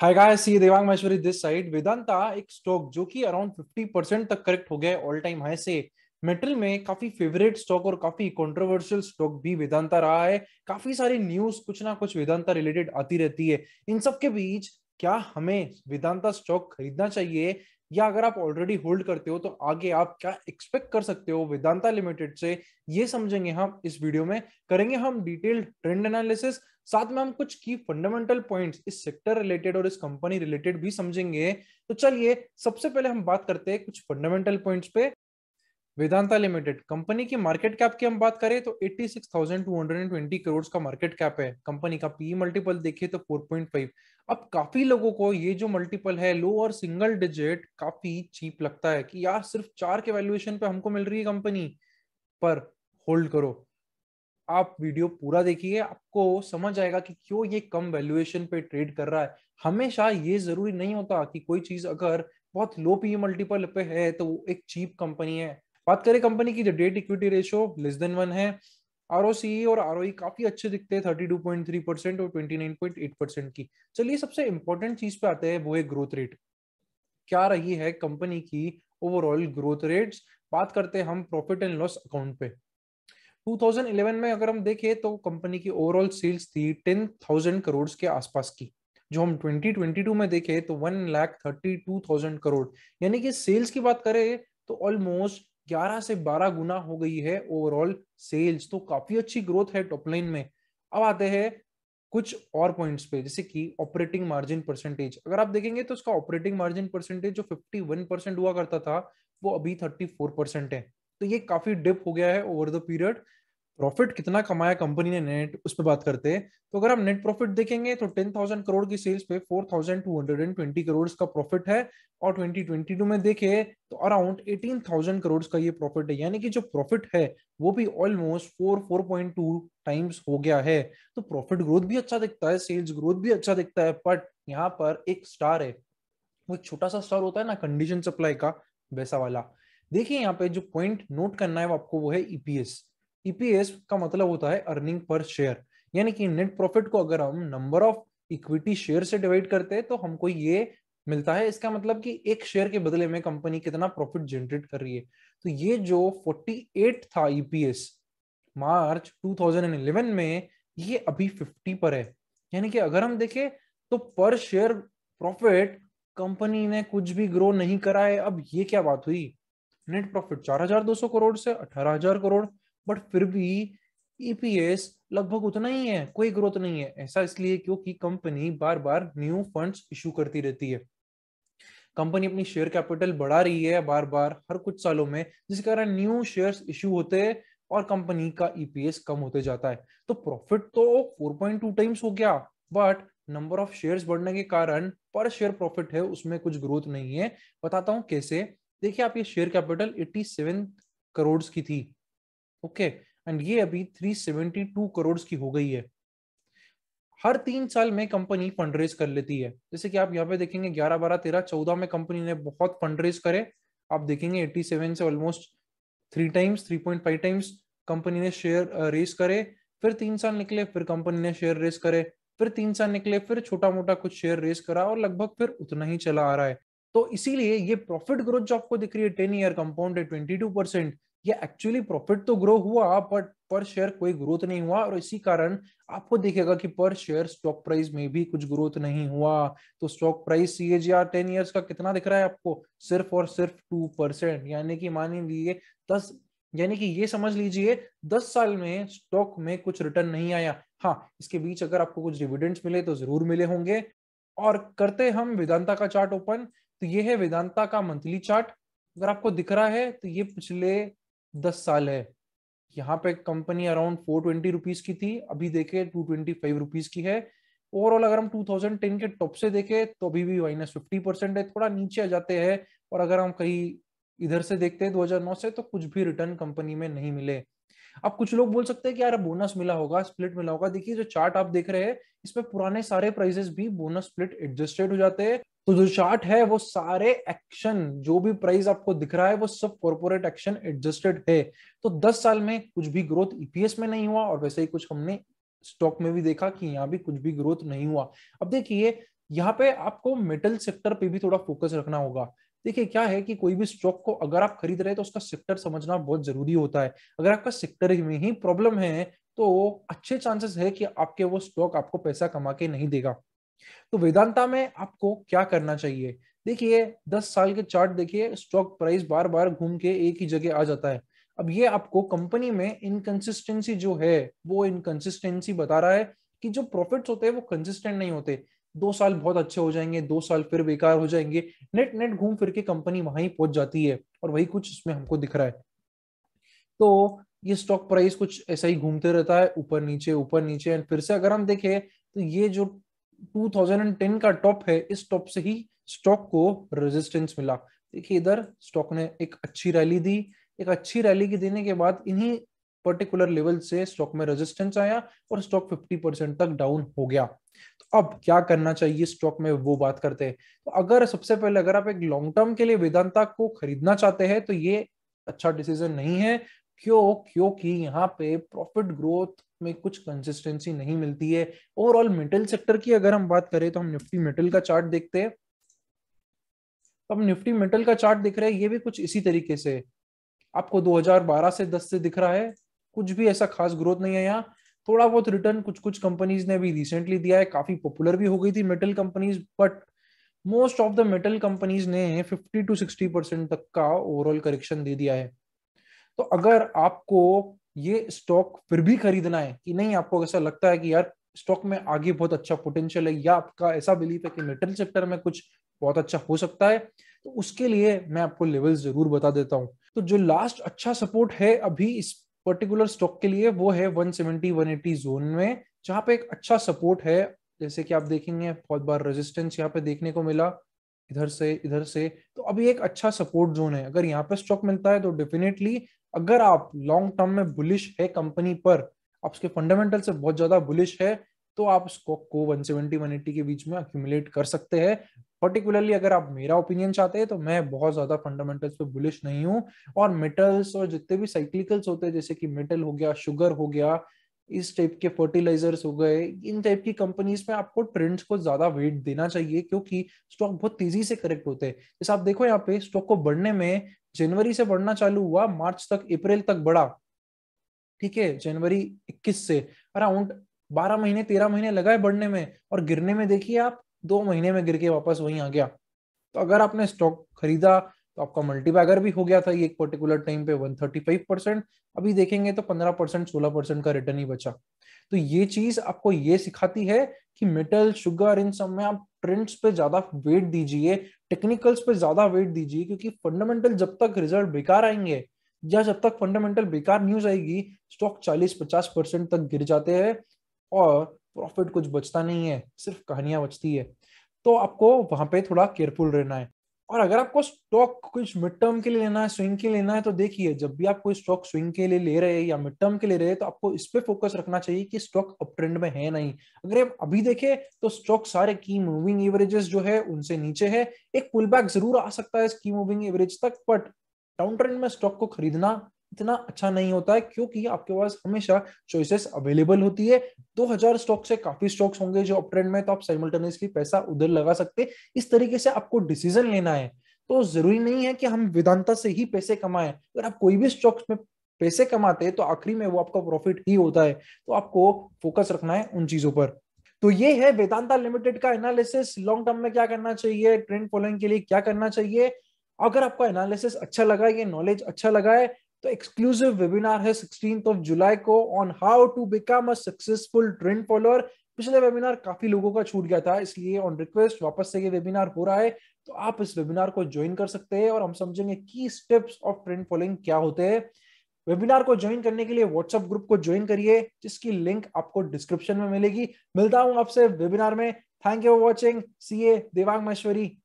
hi guys C Devang Maheshwari this side Vedanta एक stock जो कि अराउंड 50 परसेंट तक करेक्ट हो गया है ऑल टाइम हाई से मेटल में काफी फेवरेट स्टॉक और काफी कंट्रोवर्शियल स्टॉक भी वेदांता रहा है काफी सारी न्यूज कुछ ना कुछ वेदांता रिलेटेड आती रहती है इन सब के बीच क्या हमें वेदांता स्टॉक खरीदना चाहिए या अगर आप ऑलरेडी होल्ड करते हो तो आगे आप क्या एक्सपेक्ट कर सकते हो वेदांता लिमिटेड से ये समझेंगे हम इस वीडियो में करेंगे हम डिटेल्ड ट्रेंड एनालिसिस साथ में हम कुछ की फंडामेंटल पॉइंट्स इस सेक्टर रिलेटेड और इस कंपनी रिलेटेड भी समझेंगे तो चलिए सबसे पहले हम बात करते हैं कुछ फंडामेंटल पॉइंट्स पे वेदांता लिमिटेड कंपनी की मार्केट कैप की हम बात करें तो 86,220 करोड़ का मार्केट कैप है कंपनी का पी मल्टीपल e देखिए तो 4.5 अब काफी लोगों को ये जो मल्टीपल है लो और सिंगल डिजिट काफी चीप लगता है कि यार सिर्फ चार के वैल्यूएशन पे हमको मिल रही है कंपनी पर होल्ड करो आप वीडियो पूरा देखिए आपको समझ आएगा कि क्यों ये कम वैल्यूएशन पे ट्रेड कर रहा है हमेशा ये जरूरी नहीं होता कि कोई चीज अगर बहुत लो पी मल्टीपल पे है तो वो एक चीप कंपनी है बात करें कंपनी की जो debt equity ratio less than one है आर e और आर e काफी अच्छे दिखते हैं thirty two point three percent और twenty nine point eight percent की चलिए सबसे इंपॉर्टेंट चीज पे आते हैं वो है ग्रोथ रेट क्या रही है कंपनी की ओवरऑल ग्रोथ रेट्स बात करते हैं हम प्रॉफिट एंड लॉस अकाउंट पे 2011 में अगर हम देखें तो कंपनी की ओवरऑल सेल्स थी 10,000 करोड़ के आसपास की जो हम 2022 में देखें तो one lakh thirty two thousand crore यानी कि सेल्स की बात करें तो ऑलमोस्ट 11 से 12 गुना हो गई है ओवरऑल सेल्स तो काफी अच्छी ग्रोथ है टॉप लाइन में अब आते हैं कुछ और पॉइंट्स पे जैसे कि ऑपरेटिंग मार्जिन परसेंटेज अगर आप देखेंगे तो उसका ऑपरेटिंग मार्जिन परसेंटेज जो 51 परसेंट हुआ करता था वो अभी 34 परसेंट है तो ये काफी डिप हो गया है ओवर द पीरियड प्रॉफिट कितना कमाया कंपनी ने नेट उस पर बात करते हैं तो अगर आप नेट प्रॉफिट देखेंगे तो टेन थाउजेंड करोड़ की सेल्स पे four thousand two hundred and twenty crore का प्रॉफिट है और ट्वेंटी ट्वेंटी टू में देखे तो अराउंड एटीन थाउजेंड करोड़ का ये प्रॉफिट है यानी कि जो प्रॉफिट है वो भी almost four four point two times हो गया है तो प्रॉफिट ग्रोथ भी अच्छा दिखता है सेल्स ग्रोथ भी अच्छा दिखता है बट यहाँ पर एक स्टार है वो छोटा सा स्टार होता है ना कंडीशन सप्लाई का वैसा वाला देखिए यहाँ पे जो पॉइंट नोट करना है आपको वो है ईपीएस e ईपीएस e का मतलब होता है अर्निंग पर शेयर यानी कि नेट प्रॉफिट को अगर हम नंबर ऑफ इक्विटी शेयर से डिवाइड करते हैं तो हमको ये मिलता है इसका मतलब कि एक शेयर के बदले में कंपनी कितना प्रॉफिट जनरेट कर रही है तो ये जो 48 था ईपीएस e मार्च 2011 में ये अभी 50 पर है यानी कि अगर हम देखें तो पर शेयर प्रॉफिट कंपनी ने कुछ भी ग्रो नहीं करा है अब ये क्या बात हुई नेट प्रॉफिट चार हजार दो सौ करोड़ से अठारह हजार करोड़ बट फिर भी ईपीएस e लगभग उतना ही है कोई ग्रोथ नहीं है ऐसा इसलिए क्योंकि कंपनी बार बार न्यू फंड्स इशू करती रहती है कंपनी अपनी शेयर कैपिटल बढ़ा रही है बार बार हर कुछ सालों में जिसके कारण न्यू शेयर्स इशू होते हैं और कंपनी का ईपीएस e कम होते जाता है तो प्रॉफिट तो 4.2 टाइम्स हो गया बट नंबर ऑफ शेयर्स बढ़ने के कारण पर शेयर प्रॉफिट है उसमें कुछ ग्रोथ नहीं है बताता हूं कैसे देखिए आप ये शेयर कैपिटल 87 करोड़ की थी ओके एंड ये अभी 372 करोड़ की हो गई है हर तीन साल में कंपनी फंड कर लेती है जैसे कि आप यहाँ पे देखेंगे 11, 12, 13, 14 में कंपनी ने बहुत फंड करे आप देखेंगे 87 से almost three times 3.5 times company ने शेयर रेस uh, करे फिर तीन साल निकले फिर कंपनी ने शेयर रेस करे फिर तीन साल निकले फिर छोटा मोटा कुछ शेयर रेस करा और लगभग फिर उतना ही चला आ रहा है तो इसीलिए ये प्रॉफिट ग्रोथ जो आपको दिख रही है ten year compound twenty two percent ये एक्चुअली प्रॉफिट तो ग्रो हुआ बट पर शेयर कोई ग्रोथ नहीं हुआ और इसी कारण आपको देखेगा कि पर शेयर स्टॉक प्राइस में भी कुछ ग्रोथ नहीं हुआ तो stock price CAGR ten years का कितना दिख रहा है आपको सिर्फ और सिर्फ टू परसेंट यानी कि मान लीजिए दस यानी कि ये समझ लीजिए दस साल में स्टॉक में कुछ रिटर्न नहीं आया हाँ इसके बीच अगर आपको कुछ डिविडेंड्स मिले तो जरूर मिले होंगे और करते हम वेदांता का चार्ट ओपन तो ये है वेदांता का मंथली चार्ट अगर आपको दिख रहा है तो ये पिछले दस साल है यहाँ पे company around four twenty rupees की थी अभी देखे टू ट्वेंटी फाइव रुपीज की है ओवरऑल अगर हम टेन के टॉप से देखे तो अभी भी माइनस फिफ्टी परसेंट है थोड़ा नीचे आ जाते हैं और अगर हम कहीं इधर से देखते हैं दो हजार नौ से तो कुछ भी रिटर्न कंपनी में नहीं मिले अब कुछ लोग बोल सकते हैं कि यार बोनस मिला होगा स्प्लिट मिला होगा देखिए जो चार्ट आप देख रहे हैं इसमें पुराने सारे प्राइजेस भी बोनस स्प्लिट एडजस्टेड हो जाते हैं तो जो चार्ट है वो सारे एक्शन जो भी प्राइस आपको दिख रहा है वो सब कॉर्पोरेट एक्शन एडजस्टेड है तो 10 साल में कुछ भी ग्रोथ ईपीएस में नहीं हुआ और वैसे ही कुछ हमने स्टॉक में भी देखा कि यहाँ भी कुछ भी ग्रोथ नहीं हुआ अब देखिए यहाँ पे आपको मेटल सेक्टर पे भी थोड़ा फोकस रखना होगा देखिए क्या है कि कोई भी स्टॉक को अगर आप खरीद रहे हैं तो उसका सेक्टर समझना बहुत जरूरी होता है अगर आपका सेक्टर में ही प्रॉब्लम है तो अच्छे चांसेस है कि आपके वो स्टॉक आपको पैसा कमा के नहीं देगा तो वेदांता में आपको क्या करना चाहिए देखिए दस साल के चार्ट देखिए स्टॉक प्राइस बार बार घूम के एक ही जगह आ जाता है अब ये आपको कंपनी में इनकंसिस्टेंसी जो है वो इनकंसिस्टेंसी बता रहा है कि जो प्रॉफिट्स होते हैं वो कंसिस्टेंट नहीं होते दो साल बहुत अच्छे हो जाएंगे दो साल फिर बेकार हो जाएंगे नेट नेट घूम फिर के कंपनी वहां ही पहुंच जाती है और वही कुछ इसमें हमको दिख रहा है तो ये स्टॉक प्राइस कुछ ऐसा ही घूमते रहता है ऊपर नीचे ऊपर नीचे एंड फिर से अगर हम देखें तो ये जो 2010 का टॉप है इस टॉप से ही स्टॉक को रेजिस्टेंस मिला देखिए इधर स्टॉक ने एक अच्छी रैली दी एक अच्छी रैली की देने के बाद इन्हीं पर्टिकुलर लेवल से स्टॉक में रेजिस्टेंस आया और स्टॉक 50 परसेंट तक डाउन हो गया तो अब क्या करना चाहिए स्टॉक में वो बात करते हैं तो अगर सबसे पहले अगर आप एक लॉन्ग टर्म के लिए वेदांता को खरीदना चाहते हैं तो ये अच्छा डिसीजन नहीं है क्यों क्योंकि यहाँ पे प्रॉफिट ग्रोथ में कुछ कंसिस्टेंसी नहीं मिलती है ओवरऑल मेटल सेक्टर की अगर हम बात करें तो हम निफ्टी मेटल का चार्ट देखते हैं तो हम निफ्टी मेटल का चार्ट देख रहे हैं ये भी कुछ इसी तरीके से आपको 2012 से 10 से दिख रहा है कुछ भी ऐसा खास ग्रोथ नहीं है यहाँ थोड़ा बहुत रिटर्न कुछ कुछ कंपनीज ने भी रिसेंटली दिया है काफी पॉपुलर भी हो गई थी metal companies but most of the metal companies ने 50 टू 60 परसेंट तक का ओवरऑल करेक्शन दे दिया है तो अगर आपको ये स्टॉक फिर भी खरीदना है कि नहीं आपको ऐसा लगता है कि यार स्टॉक में आगे बहुत अच्छा पोटेंशियल है या आपका ऐसा बिलीफ है कि मेटल सेक्टर में कुछ बहुत अच्छा हो सकता है तो उसके लिए मैं आपको लेवल जरूर बता देता हूँ तो जो लास्ट अच्छा सपोर्ट है अभी इस पर्टिकुलर स्टॉक के लिए वो है वन सेवेंटी जोन में जहां पे एक अच्छा सपोर्ट है जैसे कि आप देखेंगे बहुत बार रेजिस्टेंस यहाँ पे देखने को मिला इधर से इधर से तो अभी एक अच्छा सपोर्ट जोन है अगर यहाँ पे स्टॉक मिलता है तो डेफिनेटली अगर आप लॉन्ग टर्म में बुलिश है कंपनी पर आप उसके फंडामेंटल से बहुत ज्यादा बुलिश है तो आप स्टॉक को वन एट्टी के बीच में अक्यूमुलेट कर सकते हैं पर्टिकुलरली अगर आप मेरा ओपिनियन चाहते हैं तो मैं बहुत ज्यादा फंडामेंटल्स पे बुलिश नहीं हूँ और मेटल्स और जितने भी साइक्लिकल्स होते हैं जैसे कि मेटल हो गया शुगर हो गया इस टाइप के फर्टिलाइजर्स हो गए इन टाइप की कंपनीज में आपको ट्रेंड्स को ज्यादा वेट देना चाहिए क्योंकि स्टॉक बहुत तेजी से करेक्ट होते हैं जैसे आप देखो यहाँ पे स्टॉक को बढ़ने में जनवरी से बढ़ना चालू हुआ मार्च तक अप्रैल तक बढ़ा ठीक है जनवरी 21 से अराउंड 12 महीने 13 महीने लगाए बढ़ने में और गिरने में देखिए आप दो महीने में गिर के वापस वहीं आ गया तो अगर आपने स्टॉक खरीदा तो आपका मल्टीबैगर भी हो गया था ये एक पर्टिकुलर टाइम पे 135 परसेंट अभी देखेंगे तो 15 परसेंट सोलह परसेंट का रिटर्न ही बचा तो ये चीज आपको ये सिखाती है कि मेटल शुगर इन सब में आप ट्रेंड्स पे ज्यादा वेट दीजिए टेक्निकल्स पे ज्यादा वेट दीजिए क्योंकि फंडामेंटल जब तक रिजल्ट बेकार आएंगे या जब तक फंडामेंटल बेकार न्यूज आएगी स्टॉक 40-50 परसेंट तक गिर जाते हैं और प्रॉफिट कुछ बचता नहीं है सिर्फ कहानियां बचती है तो आपको वहां पे थोड़ा केयरफुल रहना है और अगर आपको स्टॉक कुछ मिड टर्म के लिए लेना है स्विंग के लिए लेना है तो देखिए जब भी आप कोई स्टॉक स्विंग के लिए ले रहे हैं या मिड टर्म के लिए रहे हैं तो आपको इस पे फोकस रखना चाहिए कि स्टॉक अप ट्रेंड में है नहीं अगर आप अभी देखें तो स्टॉक सारे की मूविंग एवरेजेस जो है उनसे नीचे है एक पुल बैक जरूर आ सकता है इस की मूविंग एवरेज तक बट डाउन ट्रेंड में स्टॉक को खरीदना इतना अच्छा नहीं होता है क्योंकि आपके पास हमेशा चॉइसेस अवेलेबल होती है 2000 स्टॉक से काफी स्टॉक्स होंगे जो अपट्रेंड ट्रेंड में तो आप साइमल्टेनियसली पैसा उधर लगा सकते इस तरीके से आपको डिसीजन लेना है तो जरूरी नहीं है कि हम वेदांता से ही पैसे कमाएं अगर आप कोई भी स्टॉक्स में पैसे कमाते हैं तो आखिरी में वो आपका प्रॉफिट ही होता है तो आपको फोकस रखना है उन चीजों पर तो ये है वेदांता लिमिटेड का एनालिसिस लॉन्ग टर्म में क्या करना चाहिए ट्रेंड फॉलोइंग के लिए क्या करना चाहिए अगर आपका एनालिसिस अच्छा लगा ये नॉलेज अच्छा लगा है तो एक्सक्लूसिव वेबिनार है सिक्सटीन ऑफ जुलाई को on how to become a successful trend follower पिछले वेबिनार काफी लोगों का छूट गया था इसलिए ऑन रिक्वेस्ट वापस से ये वेबिनार हो रहा है तो आप इस वेबिनार को ज्वाइन कर सकते हैं और हम समझेंगे की स्टेप्स ऑफ ट्रेंड फॉलोइंग क्या होते हैं वेबिनार को ज्वाइन करने के लिए व्हाट्सएप ग्रुप को ज्वाइन करिए जिसकी लिंक आपको डिस्क्रिप्शन में मिलेगी मिलता हूं आपसे वेबिनार में thank you for watching C A Devang Maheshwari